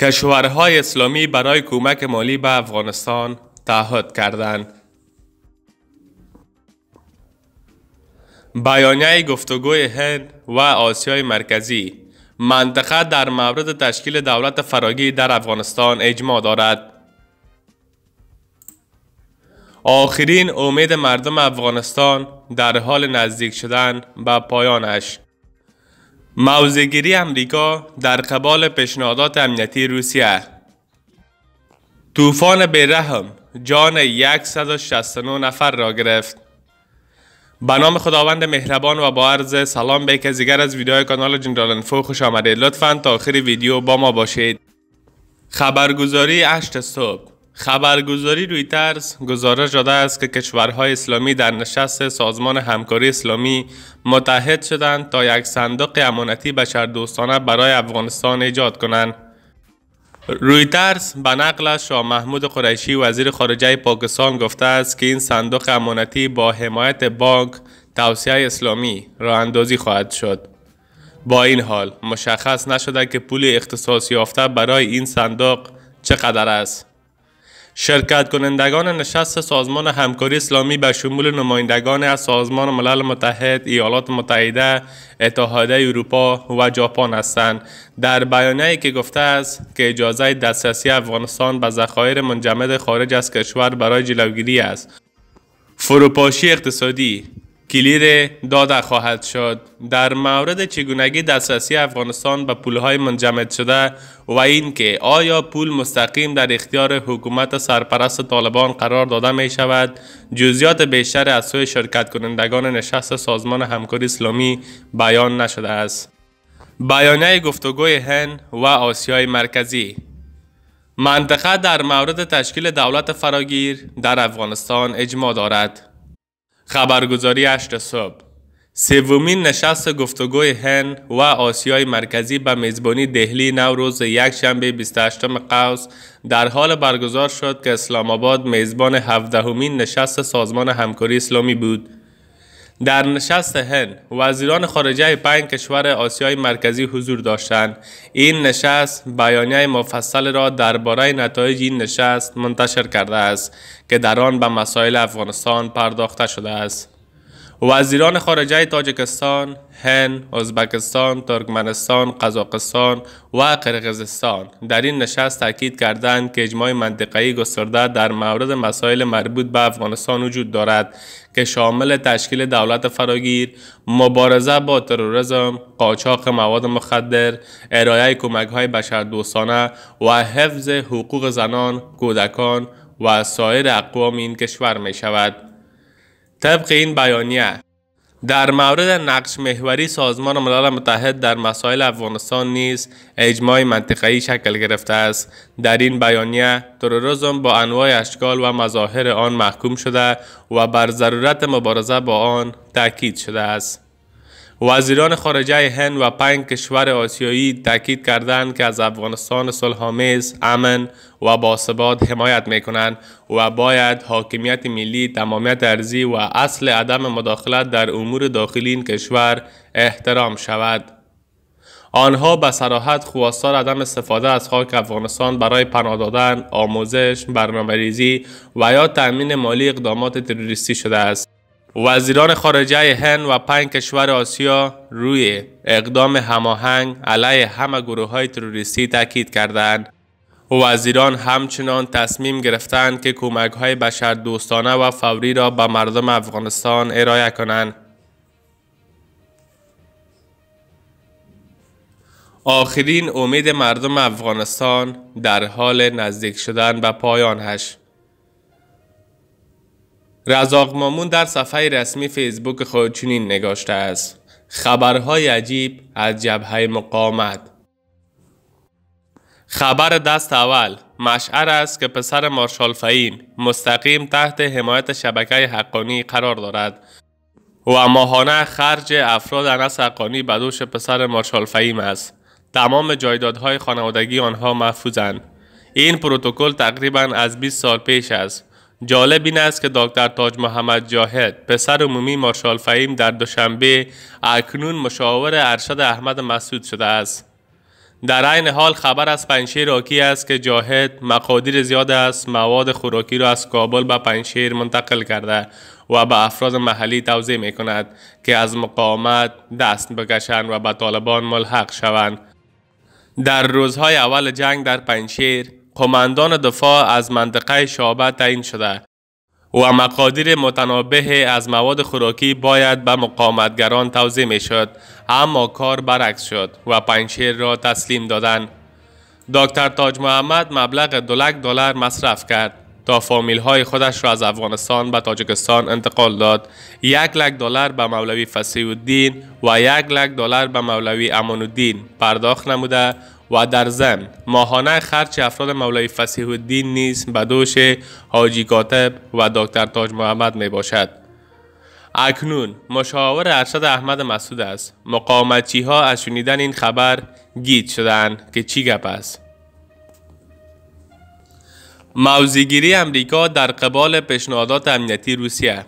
کشورهای اسلامی برای کمک مالی به افغانستان تعهد کردند. بیانیه گفتگوی هند و آسیای مرکزی منطقه در مورد تشکیل دولت فراگی در افغانستان اجماع دارد. آخرین امید مردم افغانستان در حال نزدیک شدن به پایانش موزگیری امریکا در قبال پیشنهادات امنیتی روسیه طوفان بیرحم جان 169 نفر را گرفت به نام خداوند مهربان و با عرض سلام به یک از ویدیوهای کانال جنرال انفو خوش آمدید لطفا تا آخر ویدیو با ما باشید خبرگزاری 8 صبح خبرگزاری روی ترس گزارش داده است که کشورهای اسلامی در نشست سازمان همکاری اسلامی متحد شدند تا یک صندوق امانتی بشردوستانه برای افغانستان ایجاد کنند. رویترز به نقل از شاه محمود قریشی وزیر خارجه پاکستان گفته است که این صندوق امانتی با حمایت بانک توسعه اسلامی را اندازی خواهد شد. با این حال مشخص نشده که پول اختصاص یافته برای این صندوق چقدر است. شرکت کنندگان نشست سازمان همکاری اسلامی به شمول نمایندگان از سازمان ملل متحد، ایالات متحده، اتحادیه اروپا و ژاپن هستند. در بیانیه‌ای که گفته است که اجازه دسترسی افغانستان به ذخایر منجمد خارج از کشور برای جلوگیری است. فروپاشی اقتصادی کلیر داده خواهد شد در مورد چگونگی دسترسی افغانستان به پولهای منجمد شده و اینکه آیا پول مستقیم در اختیار حکومت سرپرست طالبان قرار داده می شود جزئیات بیشتر از سوی شرکت کنندگان نشست سازمان همکاری اسلامی بیان نشده است بیانیه گفتگوی هند و آسیای مرکزی منطقه در مورد تشکیل دولت فراگیر در افغانستان اجماع دارد خبرگزاری 8 صبح سومین نشست گفتگوی هند و آسیای مرکزی به میزبانی دهلی نوروز یک شنبه 28 قوس در حال برگزار شد که اسلام آباد میزبان 17 نشست سازمان همکاری اسلامی بود در نشست هند وزیران خارجه پنج کشور آسیای مرکزی حضور داشتند این نشست بیانیه مفصل را درباره نتایج این نشست منتشر کرده است که در آن به مسائل افغانستان پرداخته شده است وزیران خارجه تاجکستان، هند، ازبکستان، ترکمنستان، قزاقستان و قرقزستان در این نشست تاکید کردند که اجماع منطقه‌ای گسترده در مورد مسائل مربوط به افغانستان وجود دارد که شامل تشکیل دولت فراگیر، مبارزه با تروریسم، قاچاق مواد مخدر، ارائه کمک‌های بشردوستانه و حفظ حقوق زنان، کودکان و سایر اقوام این کشور می شود. طبق این بیانیه در مورد نقش محوری سازمان ملل متحد در مسائل افغانستان نیز اجماع منطقه‌ای شکل گرفته است در این بیانیه تروریسم با انواع اشکال و مظاهر آن محکوم شده و بر ضرورت مبارزه با آن تاکید شده است وزیران خارجه هند و پنج کشور آسیایی تاکید کردند که از افغانستان صلحآمیز، امن و باثبات حمایت می کنند و باید حاکمیت ملی تمامیت ارزی و اصل عدم مداخلت در امور داخلی این کشور احترام شود. آنها به سراحت خواستار عدم استفاده از خاک افغانستان برای پناه دادن، آموزش، برنامهریزی و یا تأمین مالی اقدامات تروریستی شده است. وزیران خارجه هند و پنج کشور آسیا روی اقدام هماهنگ علیه همه گروه های تروریستی تاکید کردند. وزیران همچنان تصمیم گرفتند که کمک های بشر دوستانه و فوری را به مردم افغانستان ارائه کنند. آخرین امید مردم افغانستان در حال نزدیک شدن به پایانش. رزاق مامون در صفحه رسمی فیسبوک خود چنین نگاشته است خبرهای عجیب از جبهه مقاومت خبر دست اول مشعر است که پسر مارشال مستقیم تحت حمایت شبکه حقانی قرار دارد و ماهانه خرج افراد انس حقانی به دوش پسر مارشال فهیم است تمام جایدادهای خانوادگی آنها محفوظند این پروتکل تقریبا از 20 سال پیش است جالب این است که دکتر تاج محمد جاهد پسر عمومی مارشال فهیم در دوشنبه اکنون مشاور ارشد احمد مسعود شده است در عین حال خبر از پنشیر راکی است که جاهد مقادیر زیاد از مواد خوراکی را از کابل به پنشیر منتقل کرده و به افراد محلی توضیح می کند که از مقاومت دست بکشند و به طالبان ملحق شوند در روزهای اول جنگ در پنشیر قماندان دفاع از منطقه شعبه تعیین شده و مقادیر متنابه از مواد خوراکی باید به مقاومتگران توضیح می شد اما کار برعکس شد و پنجشیر را تسلیم دادن. دکتر تاج محمد مبلغ دولک دلار مصرف کرد تا فامیل های خودش را از افغانستان به تاجکستان انتقال داد یک لک دلار به مولوی فسیودین و یک لک دلار به مولوی امانودین پرداخت نموده و در ضمن ماهانه خرچ افراد مولای فسیح الدین نیز به دوش حاجی کاتب و دکتر تاج محمد می باشد اکنون مشاور ارشد احمد مسعود است مقامتچی ها از شنیدن این خبر گیت شدن که چی گپ است موزیگیری امریکا در قبال پیشنهادات امنیتی روسیه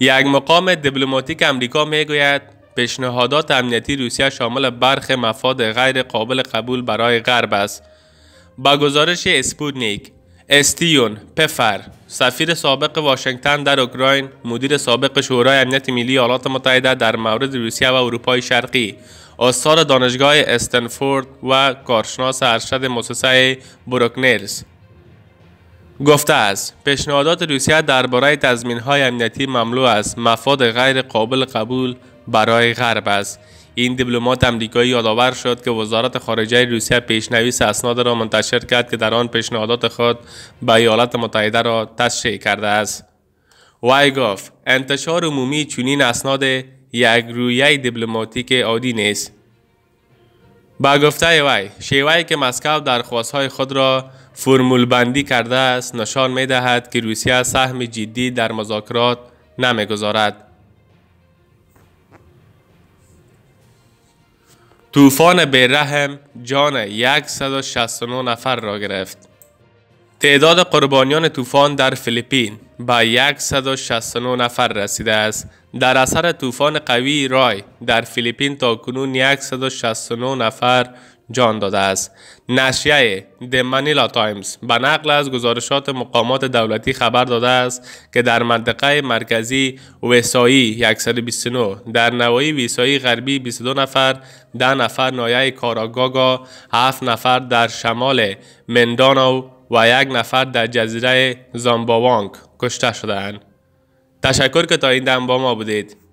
یک مقام دیپلماتیک امریکا میگوید پیشنهادات امنیتی روسیه شامل برخ مفاد غیر قابل قبول برای غرب است با گزارش اسپوتنیک استیون پفر سفیر سابق واشنگتن در اوکراین مدیر سابق شورای امنیت ملی ایالات متحده در مورد روسیه و اروپای شرقی استاد دانشگاه استنفورد و کارشناس ارشد مؤسسه بروکنرز. گفته است پیشنهادات روسیه درباره های امنیتی مملو است مفاد غیر قابل قبول برای غرب است این دیپلمات امریکایی یادآور شد که وزارت خارجه روسیه پیشنویس اسناد را منتشر کرد که در آن پیشنهادات خود به ایالات متحده را تشریح کرده است وای گفت انتشار عمومی چنین اسناد یک رویه دیپلماتیک عادی نیست با گفته وای، شیوهی که مسکو درخواستهای خود را فرمول بندی کرده است نشان می دهد که روسیه سهم جدی در مذاکرات گذارد. طوفان بیرحم جان 169 نفر را گرفت. تعداد قربانیان طوفان در فیلیپین به 169 نفر رسیده است. در اثر طوفان قوی رای در فیلیپین تا کنون 169 نفر جان داده است نشریه د مانیلا تایمز به نقل از گزارشات مقامات دولتی خبر داده است که در منطقه مرکزی ویسایی 129 در نوایی ویسایی غربی 22 نفر 10 نفر نایه کاراگاگا 7 نفر در شمال مندانو و یک نفر در جزیره زامباوانگ کشته شدهاند. تشکر که تا این دنبا با ما بودید